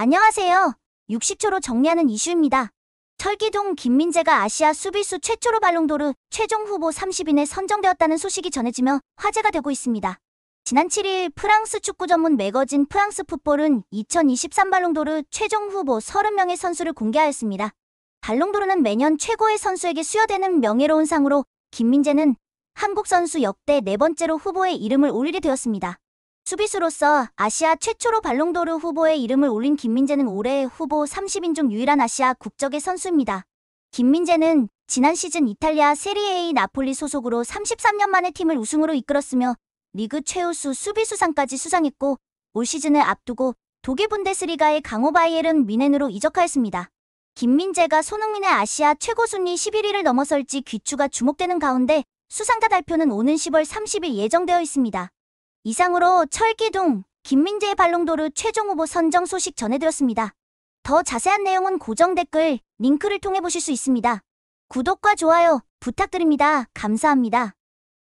안녕하세요. 60초로 정리하는 이슈입니다. 철기둥 김민재가 아시아 수비수 최초로 발롱도르 최종 후보 30인에 선정되었다는 소식이 전해지며 화제가 되고 있습니다. 지난 7일 프랑스 축구 전문 매거진 프랑스 풋볼은 2023 발롱도르 최종 후보 30명의 선수를 공개하였습니다. 발롱도르는 매년 최고의 선수에게 수여되는 명예로운 상으로 김민재는 한국 선수 역대 네 번째로 후보에 이름을 올리게 되었습니다. 수비수로서 아시아 최초로 발롱도르 후보의 이름을 올린 김민재는 올해 후보 30인 중 유일한 아시아 국적의 선수입니다. 김민재는 지난 시즌 이탈리아 세리에이 나폴리 소속으로 33년 만에 팀을 우승으로 이끌었으며 리그 최우수 수비수상까지 수상했고 올 시즌을 앞두고 독일 분데스리가의 강호 바이에른 미넨으로 이적하였습니다. 김민재가 손흥민의 아시아 최고 순위 11위를 넘어설지 귀추가 주목되는 가운데 수상자 발표는 오는 10월 30일 예정되어 있습니다. 이상으로 철기둥, 김민재의 발롱도르 최종 후보 선정 소식 전해드렸습니다. 더 자세한 내용은 고정 댓글, 링크를 통해 보실 수 있습니다. 구독과 좋아요 부탁드립니다. 감사합니다.